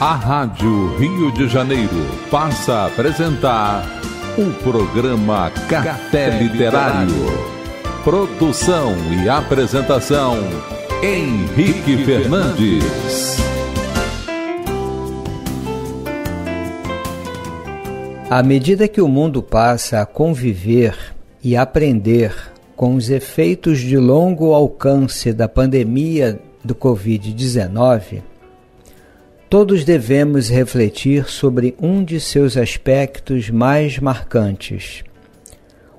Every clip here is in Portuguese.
A Rádio Rio de Janeiro passa a apresentar o programa Café Literário. Produção e apresentação Henrique Fernandes. À medida que o mundo passa a conviver e aprender com os efeitos de longo alcance da pandemia do Covid-19, todos devemos refletir sobre um de seus aspectos mais marcantes: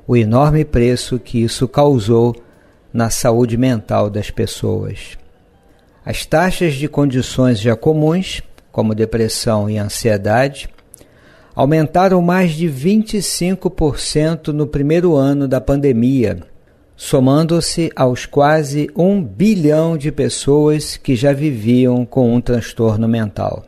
o enorme preço que isso causou na saúde mental das pessoas. As taxas de condições já comuns, como depressão e ansiedade, aumentaram mais de 25% no primeiro ano da pandemia somando-se aos quase um bilhão de pessoas que já viviam com um transtorno mental.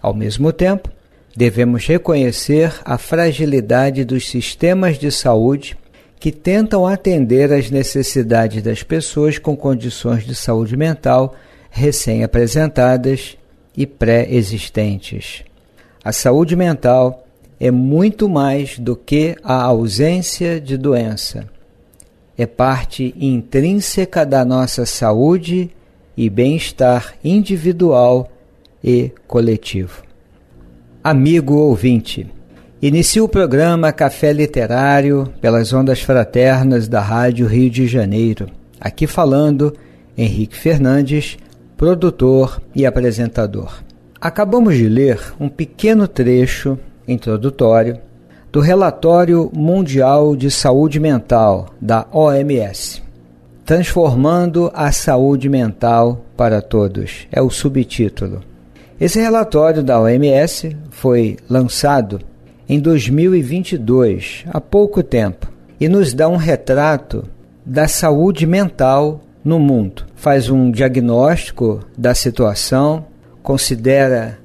Ao mesmo tempo, devemos reconhecer a fragilidade dos sistemas de saúde que tentam atender às necessidades das pessoas com condições de saúde mental recém-apresentadas e pré-existentes. A saúde mental é muito mais do que a ausência de doença é parte intrínseca da nossa saúde e bem-estar individual e coletivo. Amigo ouvinte, inicio o programa Café Literário pelas ondas fraternas da Rádio Rio de Janeiro. Aqui falando Henrique Fernandes, produtor e apresentador. Acabamos de ler um pequeno trecho introdutório do Relatório Mundial de Saúde Mental, da OMS. Transformando a Saúde Mental para Todos é o subtítulo. Esse relatório da OMS foi lançado em 2022, há pouco tempo, e nos dá um retrato da saúde mental no mundo. Faz um diagnóstico da situação, considera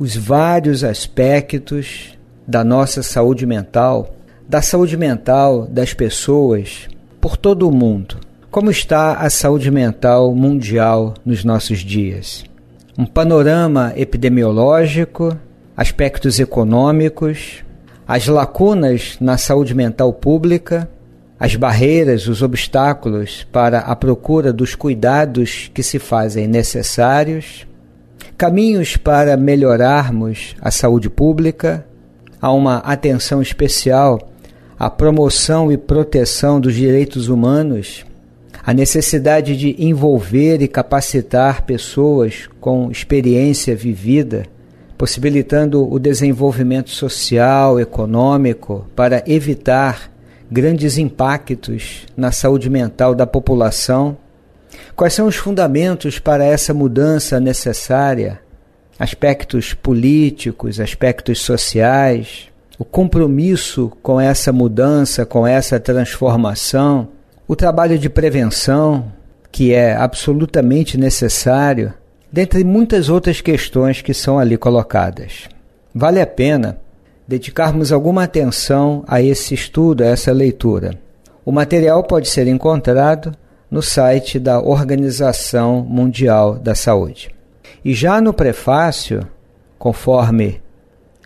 os vários aspectos da nossa saúde mental, da saúde mental das pessoas por todo o mundo. Como está a saúde mental mundial nos nossos dias? Um panorama epidemiológico, aspectos econômicos, as lacunas na saúde mental pública, as barreiras, os obstáculos para a procura dos cuidados que se fazem necessários, caminhos para melhorarmos a saúde pública, a uma atenção especial à promoção e proteção dos direitos humanos, a necessidade de envolver e capacitar pessoas com experiência vivida, possibilitando o desenvolvimento social, econômico, para evitar grandes impactos na saúde mental da população. Quais são os fundamentos para essa mudança necessária aspectos políticos, aspectos sociais, o compromisso com essa mudança, com essa transformação, o trabalho de prevenção, que é absolutamente necessário, dentre muitas outras questões que são ali colocadas. Vale a pena dedicarmos alguma atenção a esse estudo, a essa leitura. O material pode ser encontrado no site da Organização Mundial da Saúde. E já no prefácio, conforme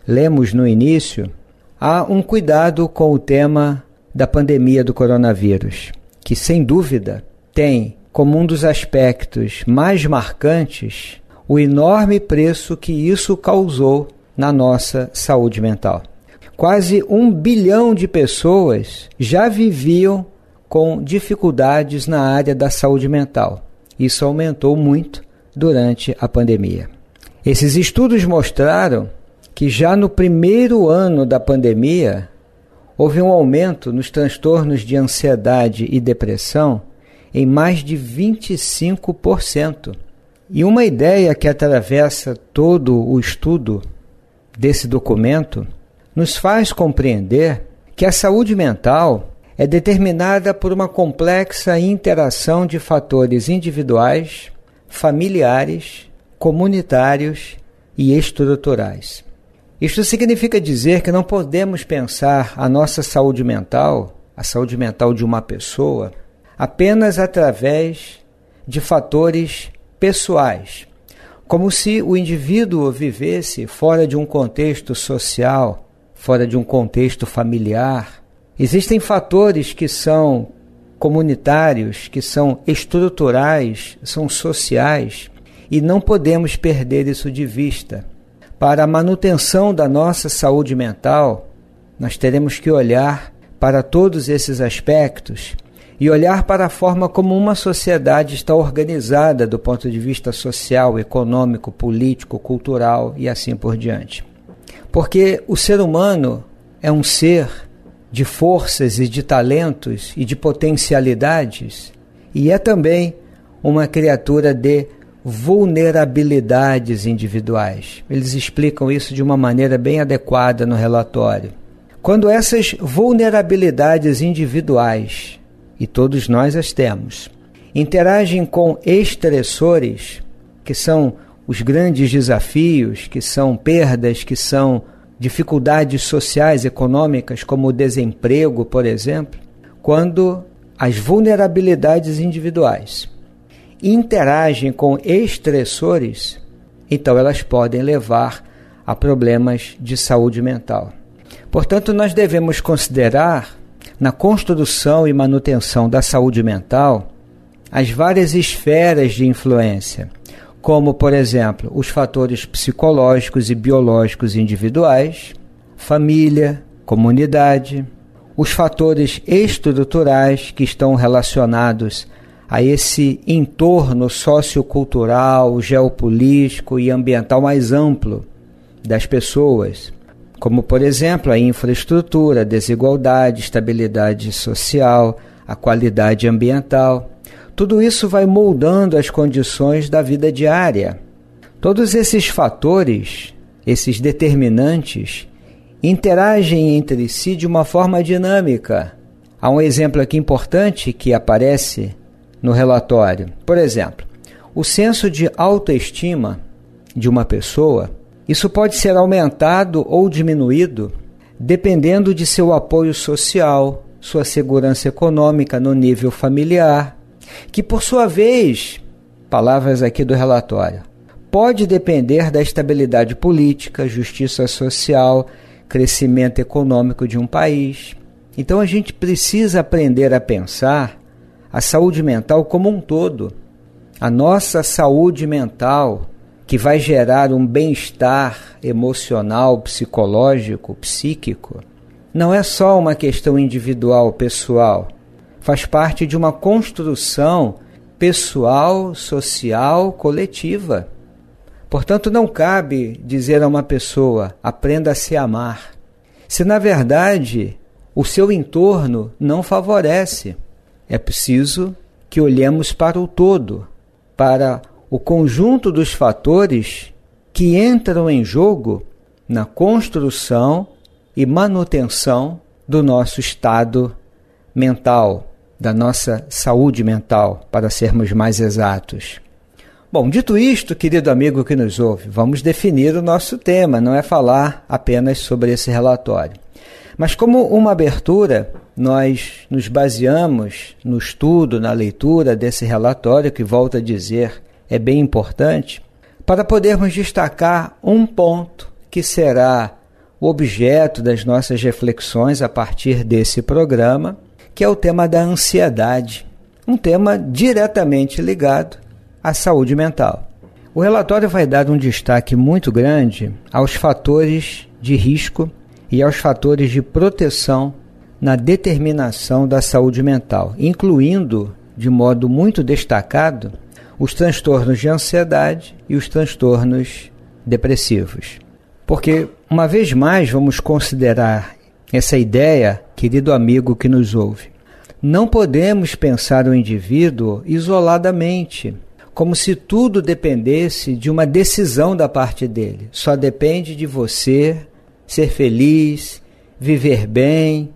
lemos no início, há um cuidado com o tema da pandemia do coronavírus, que sem dúvida tem como um dos aspectos mais marcantes o enorme preço que isso causou na nossa saúde mental. Quase um bilhão de pessoas já viviam com dificuldades na área da saúde mental. Isso aumentou muito durante a pandemia. Esses estudos mostraram que já no primeiro ano da pandemia houve um aumento nos transtornos de ansiedade e depressão em mais de 25%. E uma ideia que atravessa todo o estudo desse documento nos faz compreender que a saúde mental é determinada por uma complexa interação de fatores individuais, familiares, comunitários e estruturais. Isto significa dizer que não podemos pensar a nossa saúde mental, a saúde mental de uma pessoa, apenas através de fatores pessoais, como se o indivíduo vivesse fora de um contexto social, fora de um contexto familiar. Existem fatores que são comunitários, que são estruturais, são sociais, e não podemos perder isso de vista. Para a manutenção da nossa saúde mental, nós teremos que olhar para todos esses aspectos e olhar para a forma como uma sociedade está organizada do ponto de vista social, econômico, político, cultural e assim por diante. Porque o ser humano é um ser de forças e de talentos e de potencialidades, e é também uma criatura de vulnerabilidades individuais. Eles explicam isso de uma maneira bem adequada no relatório. Quando essas vulnerabilidades individuais, e todos nós as temos, interagem com estressores, que são os grandes desafios, que são perdas, que são dificuldades sociais, econômicas, como o desemprego, por exemplo, quando as vulnerabilidades individuais interagem com estressores, então elas podem levar a problemas de saúde mental. Portanto, nós devemos considerar na construção e manutenção da saúde mental as várias esferas de influência como, por exemplo, os fatores psicológicos e biológicos individuais, família, comunidade, os fatores estruturais que estão relacionados a esse entorno sociocultural, geopolítico e ambiental mais amplo das pessoas, como, por exemplo, a infraestrutura, a desigualdade, estabilidade social, a qualidade ambiental. Tudo isso vai moldando as condições da vida diária. Todos esses fatores, esses determinantes, interagem entre si de uma forma dinâmica. Há um exemplo aqui importante que aparece no relatório. Por exemplo, o senso de autoestima de uma pessoa, isso pode ser aumentado ou diminuído dependendo de seu apoio social, sua segurança econômica no nível familiar, que por sua vez, palavras aqui do relatório, pode depender da estabilidade política, justiça social, crescimento econômico de um país. Então a gente precisa aprender a pensar a saúde mental como um todo. A nossa saúde mental, que vai gerar um bem-estar emocional, psicológico, psíquico, não é só uma questão individual, pessoal, faz parte de uma construção pessoal, social, coletiva. Portanto, não cabe dizer a uma pessoa aprenda a se amar, se na verdade o seu entorno não favorece. É preciso que olhemos para o todo, para o conjunto dos fatores que entram em jogo na construção e manutenção do nosso estado mental, da nossa saúde mental, para sermos mais exatos. Bom, dito isto, querido amigo que nos ouve, vamos definir o nosso tema, não é falar apenas sobre esse relatório. Mas, como uma abertura, nós nos baseamos no estudo, na leitura desse relatório, que, volto a dizer, é bem importante, para podermos destacar um ponto que será o objeto das nossas reflexões a partir desse programa que é o tema da ansiedade, um tema diretamente ligado à saúde mental. O relatório vai dar um destaque muito grande aos fatores de risco e aos fatores de proteção na determinação da saúde mental, incluindo, de modo muito destacado, os transtornos de ansiedade e os transtornos depressivos. Porque, uma vez mais, vamos considerar essa ideia, querido amigo que nos ouve. Não podemos pensar o indivíduo isoladamente, como se tudo dependesse de uma decisão da parte dele. Só depende de você ser feliz, viver bem,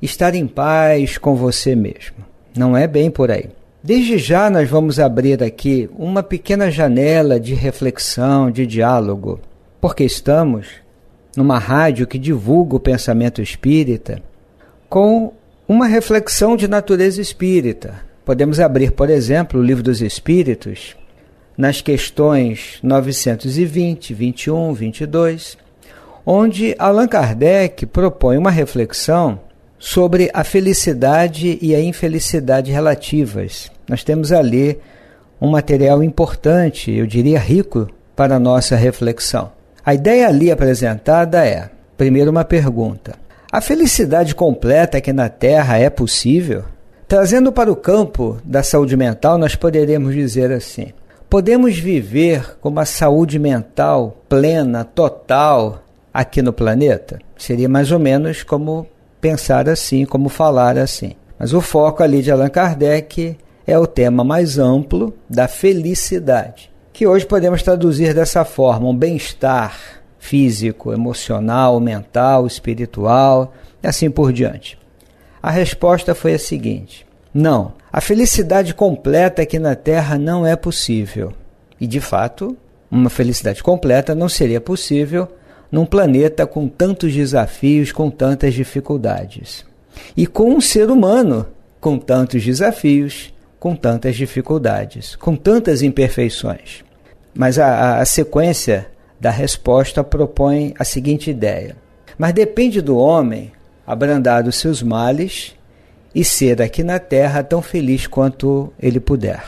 estar em paz com você mesmo. Não é bem por aí. Desde já nós vamos abrir aqui uma pequena janela de reflexão, de diálogo, porque estamos numa rádio que divulga o pensamento espírita, com uma reflexão de natureza espírita. Podemos abrir, por exemplo, o Livro dos Espíritos, nas questões 920, 21, 22, onde Allan Kardec propõe uma reflexão sobre a felicidade e a infelicidade relativas. Nós temos ali um material importante, eu diria rico, para a nossa reflexão. A ideia ali apresentada é, primeiro, uma pergunta: a felicidade completa aqui na Terra é possível? Trazendo para o campo da saúde mental, nós poderemos dizer assim: podemos viver com uma saúde mental plena, total, aqui no planeta? Seria mais ou menos como pensar assim, como falar assim. Mas o foco ali de Allan Kardec é o tema mais amplo da felicidade que hoje podemos traduzir dessa forma: um bem-estar físico, emocional, mental, espiritual e assim por diante. A resposta foi a seguinte: não, a felicidade completa aqui na Terra não é possível. E de fato, uma felicidade completa não seria possível num planeta com tantos desafios, com tantas dificuldades. E com um ser humano com tantos desafios, com tantas dificuldades, com tantas imperfeições. Mas a, a sequência da resposta propõe a seguinte ideia: Mas depende do homem abrandar os seus males e ser aqui na terra tão feliz quanto ele puder.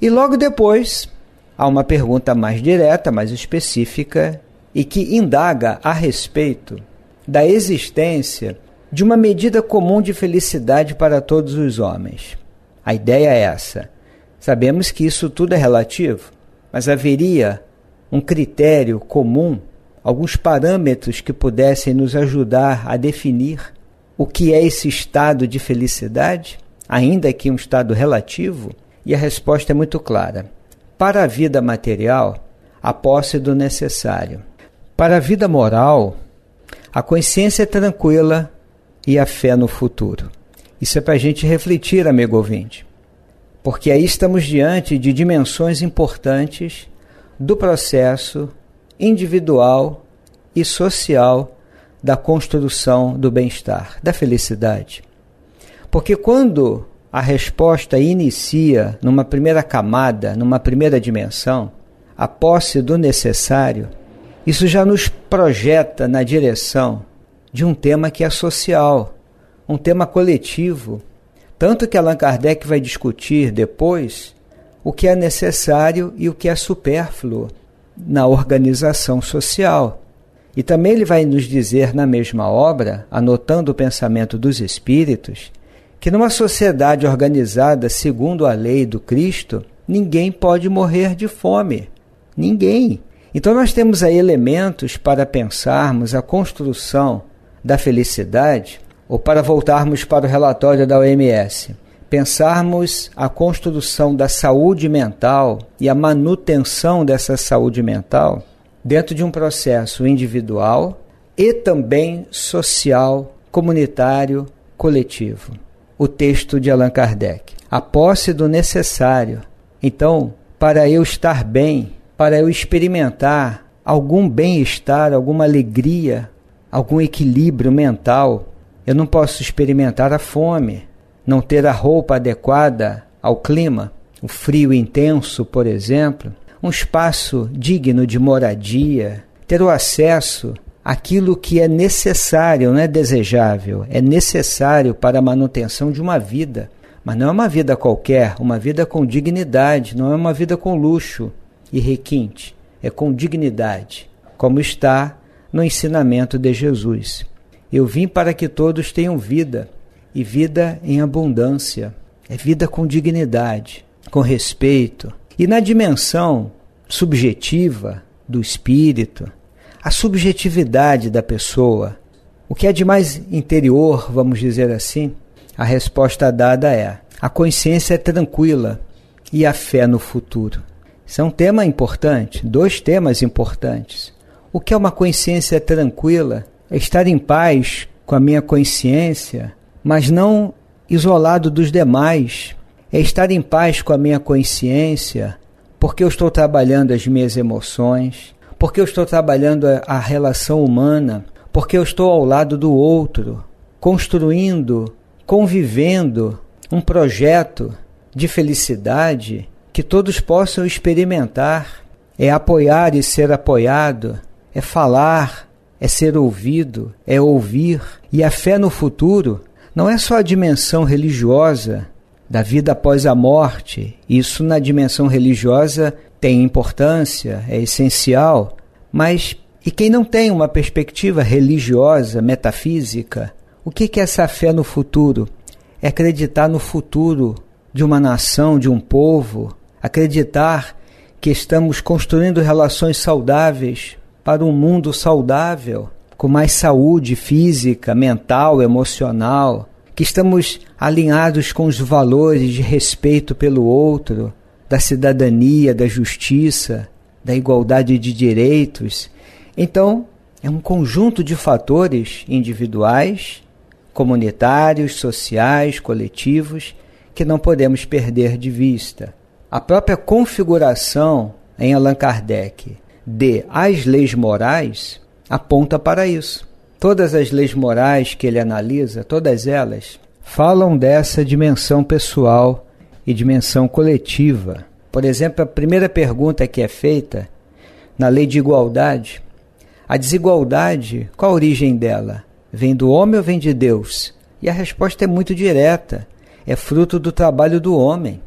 E logo depois, há uma pergunta mais direta, mais específica e que indaga a respeito da existência de uma medida comum de felicidade para todos os homens. A ideia é essa. Sabemos que isso tudo é relativo mas haveria um critério comum, alguns parâmetros que pudessem nos ajudar a definir o que é esse estado de felicidade, ainda que um estado relativo? E a resposta é muito clara. Para a vida material, a posse do necessário. Para a vida moral, a consciência é tranquila e a fé no futuro. Isso é para a gente refletir, amigo ouvinte porque aí estamos diante de dimensões importantes do processo individual e social da construção do bem-estar, da felicidade. Porque quando a resposta inicia numa primeira camada, numa primeira dimensão, a posse do necessário, isso já nos projeta na direção de um tema que é social, um tema coletivo, tanto que Allan Kardec vai discutir depois o que é necessário e o que é supérfluo na organização social. E também ele vai nos dizer na mesma obra, anotando o pensamento dos espíritos, que numa sociedade organizada segundo a lei do Cristo, ninguém pode morrer de fome. Ninguém. Então nós temos aí elementos para pensarmos a construção da felicidade ou para voltarmos para o relatório da OMS, pensarmos a construção da saúde mental e a manutenção dessa saúde mental dentro de um processo individual e também social, comunitário, coletivo. O texto de Allan Kardec. A posse do necessário. Então, para eu estar bem, para eu experimentar algum bem-estar, alguma alegria, algum equilíbrio mental, eu não posso experimentar a fome, não ter a roupa adequada ao clima, o frio intenso, por exemplo, um espaço digno de moradia, ter o acesso àquilo que é necessário, não é desejável, é necessário para a manutenção de uma vida. Mas não é uma vida qualquer, uma vida com dignidade, não é uma vida com luxo e requinte, é com dignidade, como está no ensinamento de Jesus. Eu vim para que todos tenham vida, e vida em abundância. É vida com dignidade, com respeito. E na dimensão subjetiva do espírito, a subjetividade da pessoa, o que é de mais interior, vamos dizer assim, a resposta dada é: a consciência é tranquila e a fé no futuro. Isso é um tema importante, dois temas importantes. O que é uma consciência tranquila estar em paz com a minha consciência, mas não isolado dos demais. É estar em paz com a minha consciência, porque eu estou trabalhando as minhas emoções, porque eu estou trabalhando a, a relação humana, porque eu estou ao lado do outro, construindo, convivendo um projeto de felicidade que todos possam experimentar. É apoiar e ser apoiado, é falar, é ser ouvido, é ouvir. E a fé no futuro não é só a dimensão religiosa da vida após a morte. Isso na dimensão religiosa tem importância, é essencial, mas e quem não tem uma perspectiva religiosa, metafísica, o que é essa fé no futuro? É acreditar no futuro de uma nação, de um povo, acreditar que estamos construindo relações saudáveis para um mundo saudável, com mais saúde física, mental, emocional, que estamos alinhados com os valores de respeito pelo outro, da cidadania, da justiça, da igualdade de direitos. Então, é um conjunto de fatores individuais, comunitários, sociais, coletivos, que não podemos perder de vista. A própria configuração em Allan Kardec de As Leis Morais aponta para isso. Todas as leis morais que ele analisa, todas elas, falam dessa dimensão pessoal e dimensão coletiva. Por exemplo, a primeira pergunta que é feita na lei de igualdade: a desigualdade, qual a origem dela? Vem do homem ou vem de Deus? E a resposta é muito direta: é fruto do trabalho do homem.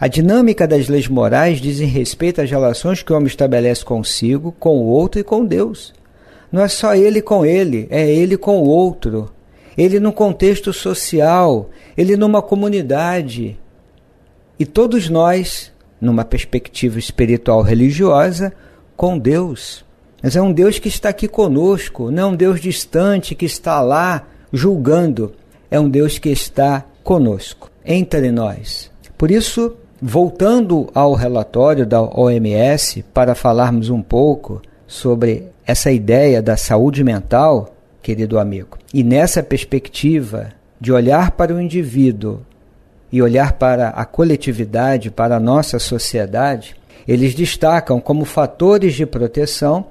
A dinâmica das leis morais dizem respeito às relações que o homem estabelece consigo, com o outro e com Deus. Não é só ele com ele, é ele com o outro. Ele num contexto social, ele numa comunidade. E todos nós, numa perspectiva espiritual religiosa, com Deus. Mas é um Deus que está aqui conosco, não é um Deus distante que está lá julgando. É um Deus que está conosco, entre nós. Por isso, voltando ao relatório da OMS para falarmos um pouco sobre essa ideia da saúde mental, querido amigo, e nessa perspectiva de olhar para o indivíduo e olhar para a coletividade, para a nossa sociedade, eles destacam como fatores de proteção,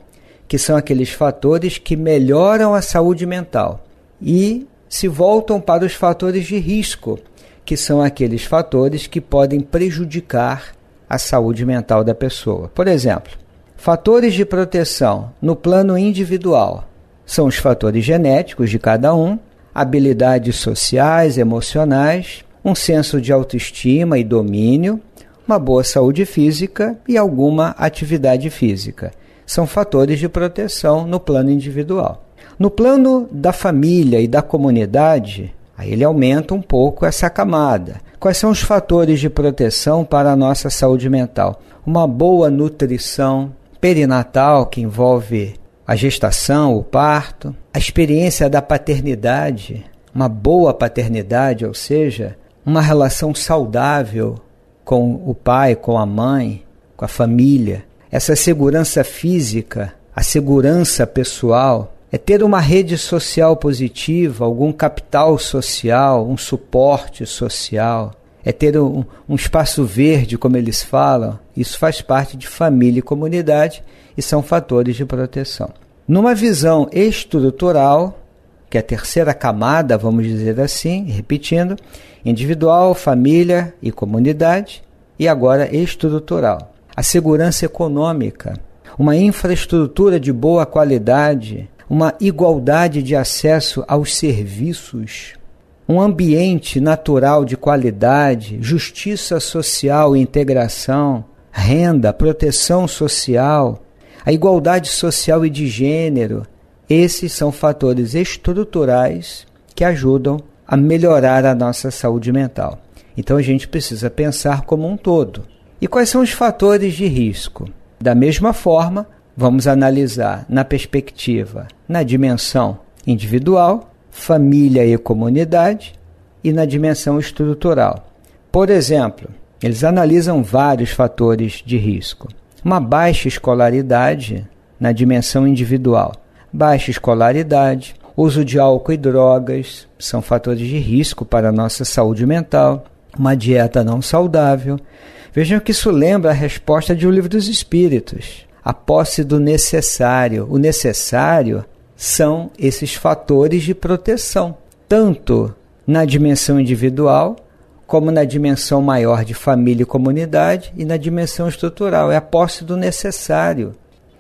que são aqueles fatores que melhoram a saúde mental e se voltam para os fatores de risco, que são aqueles fatores que podem prejudicar a saúde mental da pessoa. Por exemplo, fatores de proteção no plano individual são os fatores genéticos de cada um, habilidades sociais, emocionais, um senso de autoestima e domínio, uma boa saúde física e alguma atividade física. São fatores de proteção no plano individual. No plano da família e da comunidade, Aí ele aumenta um pouco essa camada. Quais são os fatores de proteção para a nossa saúde mental? Uma boa nutrição perinatal, que envolve a gestação, o parto, a experiência da paternidade, uma boa paternidade, ou seja, uma relação saudável com o pai, com a mãe, com a família, essa segurança física, a segurança pessoal, é ter uma rede social positiva, algum capital social, um suporte social, é ter um, um, espaço verde, como eles falam. Isso faz parte de família e comunidade e são fatores de proteção. Numa visão estrutural, que é a terceira camada, vamos dizer assim, repetindo, individual, família e comunidade, e agora estrutural. A segurança econômica, uma infraestrutura de boa qualidade uma igualdade de acesso aos serviços, um ambiente natural de qualidade, justiça social e integração, renda, proteção social, a igualdade social e de gênero. Esses são fatores estruturais que ajudam a melhorar a nossa saúde mental. Então a gente precisa pensar como um todo. E quais são os fatores de risco? Da mesma forma, Vamos analisar na perspectiva, na dimensão individual, família e comunidade e na dimensão estrutural. Por exemplo, eles analisam vários fatores de risco. Uma baixa escolaridade na dimensão individual, baixa escolaridade, uso de álcool e drogas são fatores de risco para a nossa saúde mental, uma dieta não saudável. Vejam que isso lembra a resposta de O Livro dos Espíritos a posse do necessário. O necessário são esses fatores de proteção, tanto na dimensão individual, como na dimensão maior de família e comunidade, e na dimensão estrutural. É a posse do necessário,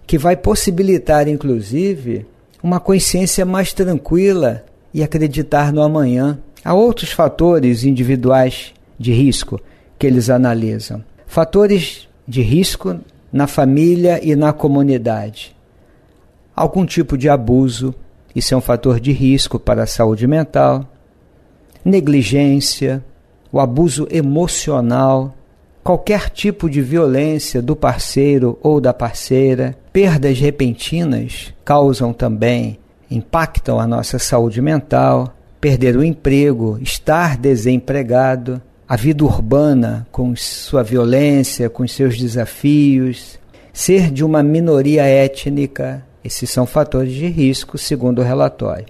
que vai possibilitar, inclusive, uma consciência mais tranquila e acreditar no amanhã. Há outros fatores individuais de risco que eles analisam. Fatores de risco na família e na comunidade. Algum tipo de abuso, isso é um fator de risco para a saúde mental. Negligência, o abuso emocional, qualquer tipo de violência do parceiro ou da parceira, perdas repentinas causam também, impactam a nossa saúde mental, perder o emprego, estar desempregado, a vida urbana com sua violência, com seus desafios, ser de uma minoria étnica, esses são fatores de risco, segundo o relatório.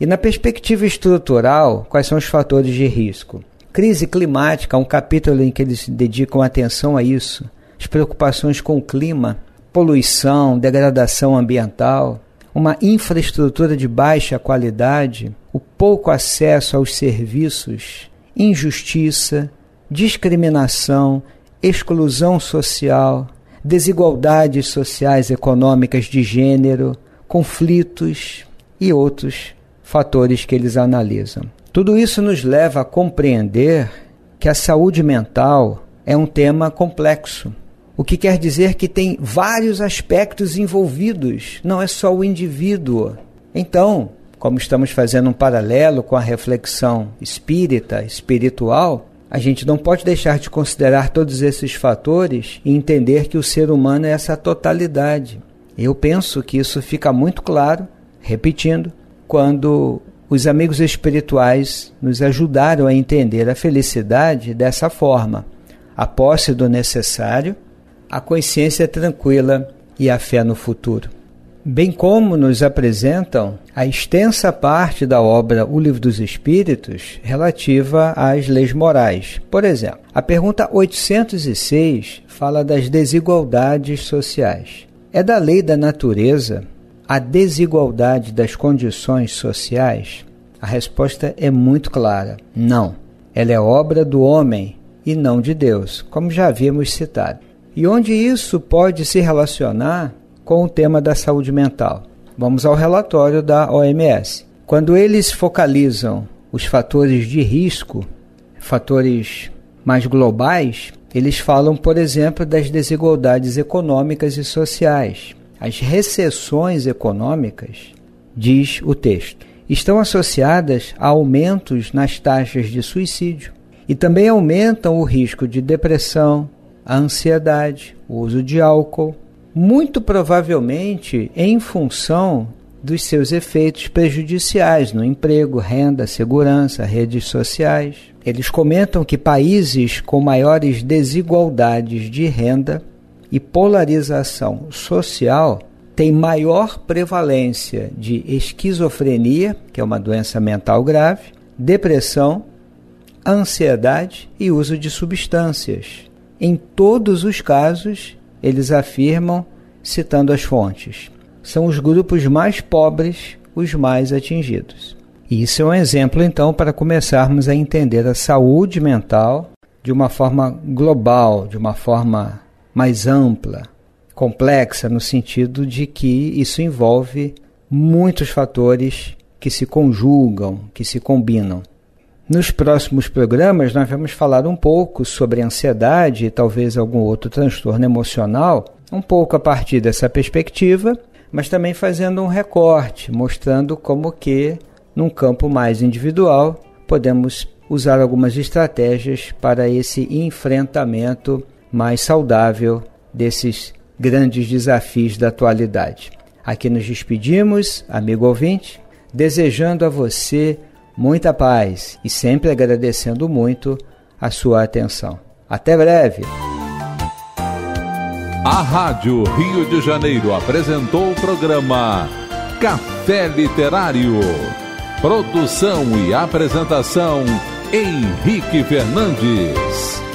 E na perspectiva estrutural, quais são os fatores de risco? Crise climática, um capítulo em que eles dedicam atenção a isso. As preocupações com o clima, poluição, degradação ambiental, uma infraestrutura de baixa qualidade, o pouco acesso aos serviços injustiça, discriminação, exclusão social, desigualdades sociais econômicas de gênero, conflitos e outros fatores que eles analisam. Tudo isso nos leva a compreender que a saúde mental é um tema complexo. O que quer dizer que tem vários aspectos envolvidos, não é só o indivíduo. Então, como estamos fazendo um paralelo com a reflexão espírita, espiritual, a gente não pode deixar de considerar todos esses fatores e entender que o ser humano é essa totalidade. Eu penso que isso fica muito claro, repetindo, quando os amigos espirituais nos ajudaram a entender a felicidade dessa forma: a posse do necessário, a consciência tranquila e a fé no futuro bem como nos apresentam a extensa parte da obra O Livro dos Espíritos relativa às leis morais. Por exemplo, a pergunta 806 fala das desigualdades sociais. É da lei da natureza a desigualdade das condições sociais? A resposta é muito clara: não. Ela é obra do homem e não de Deus, como já havíamos citado. E onde isso pode se relacionar com o tema da saúde mental. Vamos ao relatório da OMS. Quando eles focalizam os fatores de risco, fatores mais globais, eles falam, por exemplo, das desigualdades econômicas e sociais. As recessões econômicas, diz o texto, estão associadas a aumentos nas taxas de suicídio e também aumentam o risco de depressão, ansiedade, uso de álcool, muito provavelmente em função dos seus efeitos prejudiciais no emprego, renda, segurança, redes sociais. Eles comentam que países com maiores desigualdades de renda e polarização social têm maior prevalência de esquizofrenia, que é uma doença mental grave, depressão, ansiedade e uso de substâncias. Em todos os casos, eles afirmam, citando as fontes. São os grupos mais pobres os mais atingidos. E isso é um exemplo, então, para começarmos a entender a saúde mental de uma forma global, de uma forma mais ampla, complexa, no sentido de que isso envolve muitos fatores que se conjugam, que se combinam. Nos próximos programas, nós vamos falar um pouco sobre ansiedade e talvez algum outro transtorno emocional, um pouco a partir dessa perspectiva, mas também fazendo um recorte, mostrando como que, num campo mais individual, podemos usar algumas estratégias para esse enfrentamento mais saudável desses grandes desafios da atualidade. Aqui nos despedimos, amigo ouvinte, desejando a você muita paz e sempre agradecendo muito a sua atenção. Até breve! A Rádio Rio de Janeiro apresentou o programa Café Literário. Produção e apresentação Henrique Fernandes.